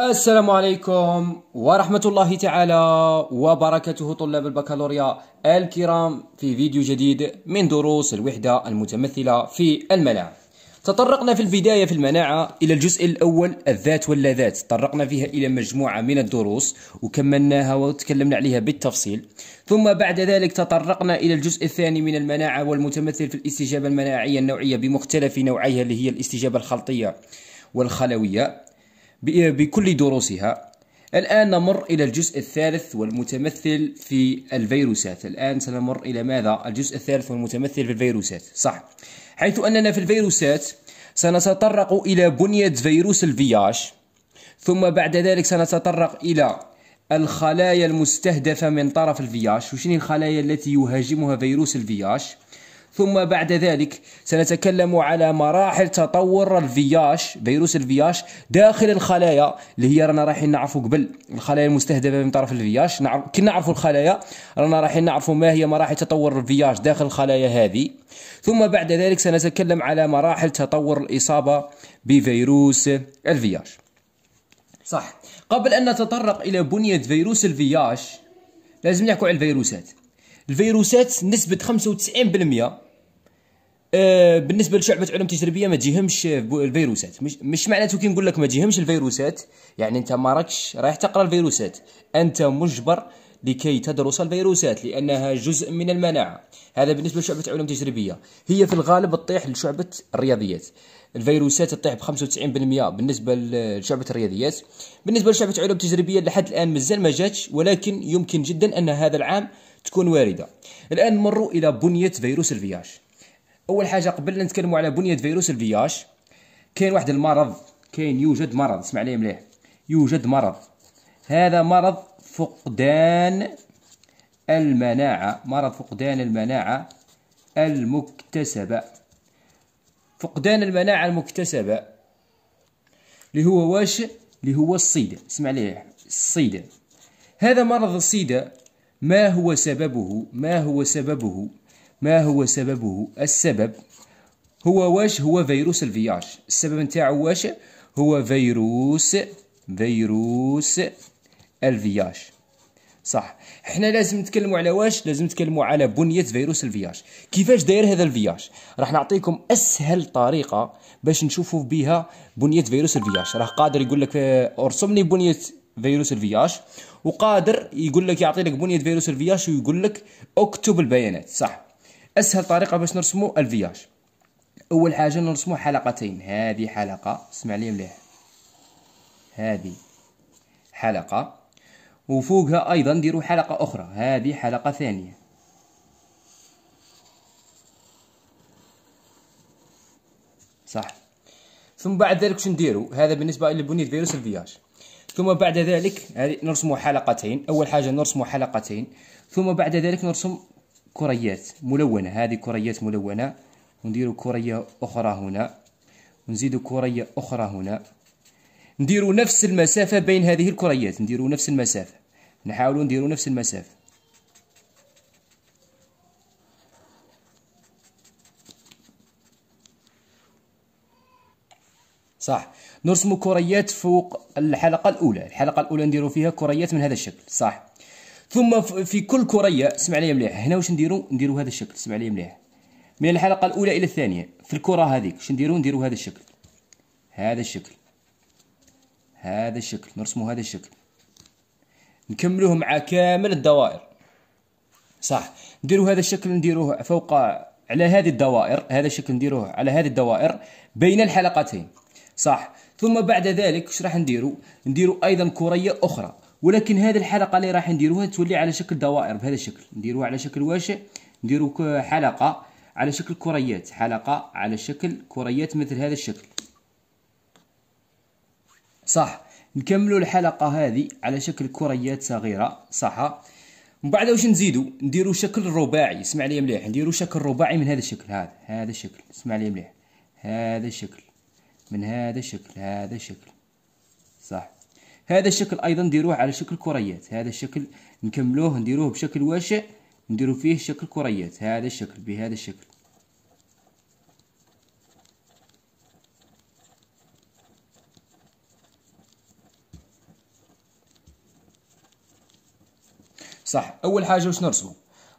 السلام عليكم ورحمة الله تعالى وبركاته طلاب البكالوريا الكرام في فيديو جديد من دروس الوحدة المتمثلة في المناعة تطرقنا في البداية في المناعة إلى الجزء الأول الذات واللاذات تطرقنا فيها إلى مجموعة من الدروس وكملناها وتكلمنا عليها بالتفصيل ثم بعد ذلك تطرقنا إلى الجزء الثاني من المناعة والمتمثل في الاستجابة المناعية النوعية بمختلف نوعيها اللي هي الاستجابة الخلطية والخلوية بكل دروسها الآن نمر إلى الجزء الثالث والمتمثل في الفيروسات الآن سنمر إلى ماذا؟ الجزء الثالث والمتمثل في الفيروسات صح حيث أننا في الفيروسات سنتطرق إلى بنية فيروس الفياش ثم بعد ذلك سنتطرق إلى الخلايا المستهدفة من طرف الفياش وشنو الخلايا التي يهاجمها فيروس الفياش ثم بعد ذلك سنتكلم على مراحل تطور الفياش فيروس الفياش داخل الخلايا اللي هي رانا رايحين نعرفوا قبل الخلايا المستهدفه من طرف الفياش نعرف كي نعرفوا الخلايا رانا رايحين نعرفوا ما هي مراحل تطور الفياش داخل الخلايا هذه ثم بعد ذلك سنتكلم على مراحل تطور الاصابه بفيروس الفياش صح قبل ان نتطرق الى بنيه فيروس الفياش لازم نحكوا على الفيروسات الفيروسات نسبه 95% آه، بالنسبه لشعبه علوم تجريبيه ما تجيهمش الفيروسات مش, مش معناته كي نقول لك ما تجيهمش الفيروسات يعني انت ما راكش رايح تقرا الفيروسات انت مجبر لكي تدرس الفيروسات لانها جزء من المناعه هذا بالنسبه لشعبه علوم تجريبيه هي في الغالب تطيح لشعبه الرياضيات الفيروسات تطيح ب 95% بالنسبه لشعبه الرياضيات بالنسبه لشعبه علوم تجريبيه لحد الان مازال ما جاتش ولكن يمكن جدا ان هذا العام تكون وارده الان نمر الى بنيه فيروس الفياج اول حاجه قبل نتكلموا على بنيه فيروس الفياش كاين واحد المرض كاين يوجد مرض اسمع لي مليح يوجد مرض هذا مرض فقدان المناعه مرض فقدان المناعه المكتسبه فقدان المناعه المكتسبه اللي هو واش اللي هو الصيده اسمع لي الصيده هذا مرض الصيده ما هو سببه ما هو سببه ما هو سببه السبب هو واش هو فيروس الفياج السبب نتاعو واش هو فيروس فيروس الفياج صح حنا لازم نتكلموا على واش لازم نتكلموا على بنيه فيروس الفياج كيفاش داير هذا الفياج راح نعطيكم اسهل طريقه باش نشوفوا بها بنيه فيروس الفياج راه قادر يقول لك ارسم لي بنيه فيروس الفياج وقادر يقول لك يعطي لك بنيه فيروس الفياج ويقول لك اكتب البيانات صح اسهل طريقه باش نرسمو الفياج اول حاجه نرسمو حلقتين هذه حلقه اسمع لي مليح هذه حلقه وفوقها ايضا نديرو حلقه اخرى هذه حلقه ثانيه صح ثم بعد ذلك شنو نديرو هذا بالنسبه لبنيه فيروس الفياج ثم بعد ذلك نرسم حلقتين اول حاجه نرسم حلقتين ثم بعد ذلك نرسم كريات ملونة هذه كريات ملونة ونديرو كرية أخرى هنا ونزيد كرية أخرى هنا نديرو نفس المسافة بين هذه الكريات نديرو نفس المسافة نحاولو نديرو نفس المسافة صح نرسم كريات فوق الحلقة الأولى الحلقة الأولى نديرو فيها كريات من هذا الشكل صح ثم في كل كريه اسمع لي مليح هنا واش نديرو نديرو هذا الشكل اسمع لي مليح من الحلقه الاولى الى الثانيه في الكره هذيك واش نديرو نديرو هذا الشكل هذا الشكل هذا الشكل نرسمو هذا الشكل نكملوه مع كامل الدوائر صح نديرو هذا الشكل نديروه فوق على هذه الدوائر هذا الشكل نديروه على هذه الدوائر بين الحلقتين صح ثم بعد ذلك واش راح نديرو نديرو ايضا كريه اخرى ولكن هذه الحلقه اللي راح نديروها تولي على شكل دوائر بهذا الشكل نديروها على شكل واش نديرو حلقه على شكل كريات حلقه على شكل كريات مثل هذا الشكل صح نكملوا الحلقه هذه على شكل كريات صغيره صح من بعد واش نزيدو نديرو شكل رباعي اسمع لي مليح نديرو شكل رباعي من هذا الشكل هذا هذا الشكل اسمع لي مليح هذا الشكل من هذا الشكل هذا الشكل صح هذا الشكل ايضا نديروه على شكل كريات هذا الشكل نكملوه نديروه بشكل واسع نديرو فيه شكل كريات هذا الشكل بهذا الشكل صح اول حاجه واش نرسمو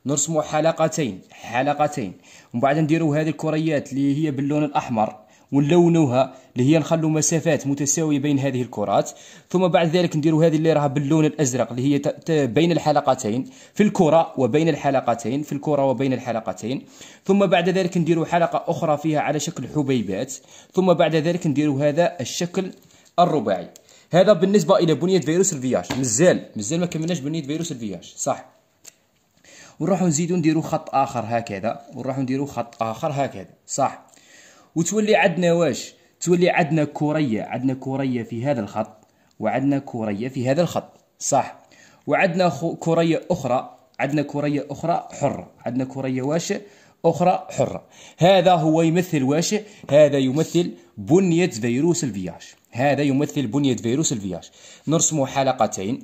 نرسمو حلقتين حلقتين ومن بعد نديرو هذه الكريات اللي هي باللون الاحمر ونلونوها اللي هي نخلو مسافات متساويه بين هذه الكرات ثم بعد ذلك نديروا هذه اللي راها باللون الازرق اللي هي بين الحلقتين في الكره وبين الحلقتين في الكره وبين الحلقتين ثم بعد ذلك نديروا حلقه اخرى فيها على شكل حبيبات ثم بعد ذلك نديروا هذا الشكل الرباعي هذا بالنسبه الى بنيه فيروس الفياج مازال مازال ما كملناش بنيه فيروس الفياج صح ونروحوا نزيدوا نديروا خط اخر هكذا ونروحوا نديروا خط اخر هكذا صح وتولي عندنا واش تولي عندنا كورية عندنا كورية في هذا الخط وعندنا كورية في هذا الخط صح وعندنا كورية أخرى عندنا كورية أخرى حرة عندنا كورية واش أخرى حرة هذا هو يمثل واش هذا يمثل بنية فيروس الفياج هذا يمثل بنية فيروس الفياج نرسم حلقتين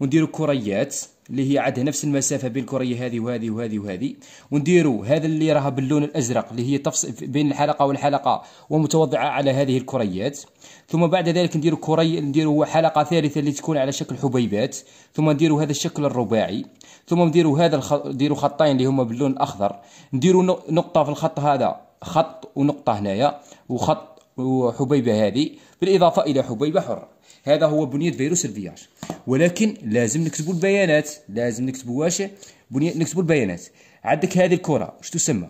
ونديروا كريات اللي هي عندها نفس المسافه بين الكريه هذه وهذه وهذه وهذه ونديروا هذا اللي راه باللون الازرق اللي هي تفص بين الحلقه والحلقه ومتوضعه على هذه الكريات ثم بعد ذلك نديروا كري نديروا حلقه ثالثه اللي تكون على شكل حبيبات ثم نديروا هذا الشكل الرباعي ثم نديروا هذا الخ... نديروا خطين اللي هما باللون الاخضر نديروا نقطه في الخط هذا خط ونقطه هنايا وخط وحبيبه هذه بالاضافه الى حبيبه حره هذا هو بنيه فيروس الفياج ولكن لازم نكتبوا البيانات لازم نكتبوا واش بنيه نكتبوا البيانات عندك هذه الكره واش تسمى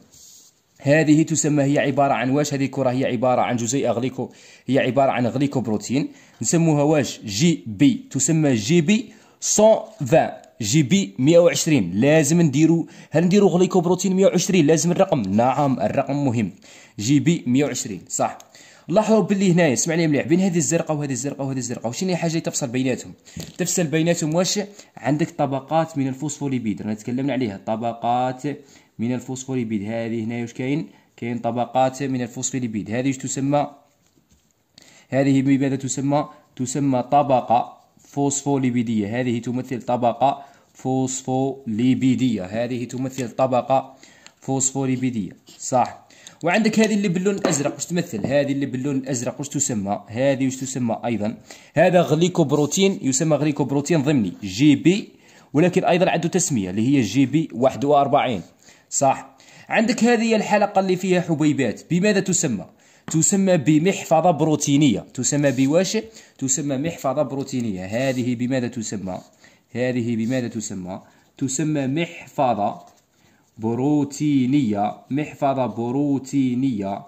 هذه تسمى هي عبارة عن واش هذه الكرة هي عبارة عن جزيء غليكو هي عبارة عن غليكوبروتين نسموها واش جي بي تسمى جي بي 120 جي بي 120 لازم نديرو هل نديرو غليكوبروتين 120 لازم الرقم نعم الرقم مهم جي بي 120 صح لاحظوا باللي هنايا اسمعني مليح بين هذه الزرقاء وهذه الزرقاء وهذه الزرقاء وشنو هي حاجه تفصل بيناتهم تفصل بيناتهم واش عندك طبقات من الفوسفوليبيد رانا تكلمنا عليها طبقات من الفوسفوليبيد هذه هنايا واش كاين كاين طبقات من الفوسفوليبيد هذه واش تسمى هذه بماذا تسمى تسمى طبقه فوسفوليبيديه هذه تمثل طبقه فوسفوليبيديه هذه تمثل طبقه فوسفوليبيديه صح وعندك هذه اللي باللون الازرق واش تمثل هذه اللي باللون الازرق واش تسمى هذه واش تسمى ايضا هذا غليكوبروتين يسمى غليكوبروتين ضمني جي بي ولكن ايضا عنده تسميه اللي هي جي بي 41 صح عندك هذه هي الحلقه اللي فيها حبيبات بماذا تسمى تسمى بمحفظه بروتينيه تسمى بواش تسمى محفظه بروتينيه هذه بماذا تسمى هذه بماذا تسمى تسمى محفظه بروتينية محفظة بروتينية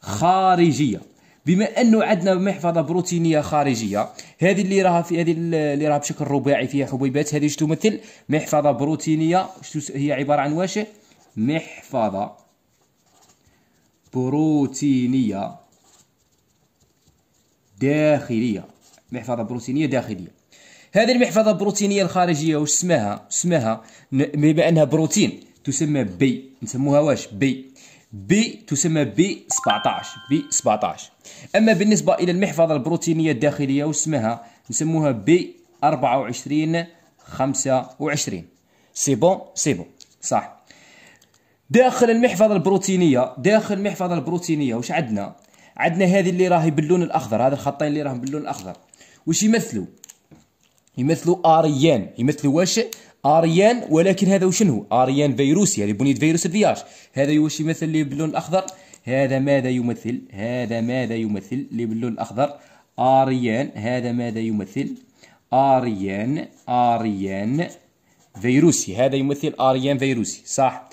خارجية بما انه عندنا محفظه بروتينيه خارجيه هذه اللي راها في هذه اللي راها بشكل رباعي فيها حبيبات هذه تمثل محفظه بروتينيه هي عباره عن واش محفظه بروتينيه داخليه محفظه بروتينيه داخليه هذه المحفظه البروتينيه الخارجيه واش اسمها اسمها بما انها بروتين تسمى بي نسموها واش بي بي تسمى بي 17 بي 17 اما بالنسبه الى المحفظه البروتينيه الداخليه واش اسمها نسموها بي 24 25 سي بون سي بون صح داخل المحفظه البروتينيه داخل المحفظه البروتينيه واش عندنا عندنا هذه اللي راهي باللون الاخضر هذا الخطين اللي راهم باللون الاخضر واش يمثلوا يمثلوا اريان يمثلوا واش اريان ولكن هذا وشنو اريان فيروسي هذه بنيه فيروس يعني الفياج هذا واش يمثل لي باللون الاخضر هذا ماذا يمثل هذا ماذا يمثل لي باللون الاخضر اريان هذا ماذا يمثل اريان اريان فيروسي هذا يمثل اريان فيروسي صح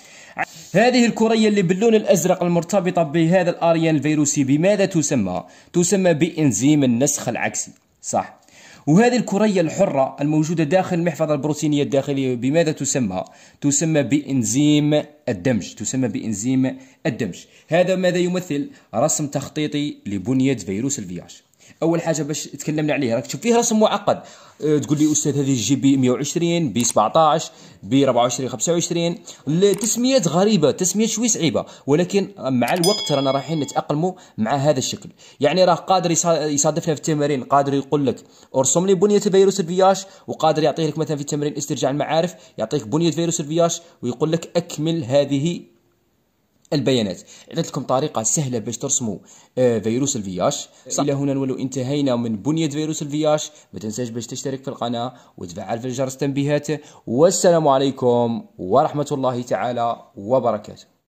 هذه الكرية اللي باللون الأزرق المرتبطة بهذا الأريان الفيروسي بماذا تسمى؟ تسمى بإنزيم النسخ العكسي صح وهذه الكرية الحرة الموجودة داخل المحفظة البروتينية الداخلية بماذا تسمى؟ تسمى بإنزيم الدمج تسمى بإنزيم الدمج هذا ماذا يمثل؟ رسم تخطيطي لبنية فيروس الفياش اول حاجه باش تكلمنا عليه راك تشوف فيه رسم معقد أه تقول لي استاذ هذه جي بي 120 بي 17 بي 24 25 التسميات غريبه تسميات شوي صعيبه ولكن مع الوقت رانا رايحين نتاقلموا مع هذا الشكل يعني راه قادر يصادفنا في التمارين قادر يقول لك ارسم لي بنيه فيروس الفياش وقادر يعطيه لك مثلا في التمرين استرجاع المعارف يعطيك بنيه فيروس الفياش ويقول لك اكمل هذه البيانات عطيت لكم طريقه سهله باش ترسموا آه فيروس الفياش الى هنا نولو انتهينا من بنيه فيروس الفياش ما تنساش باش تشترك في القناه وتفعل في جرس التنبيهات والسلام عليكم ورحمه الله تعالى وبركاته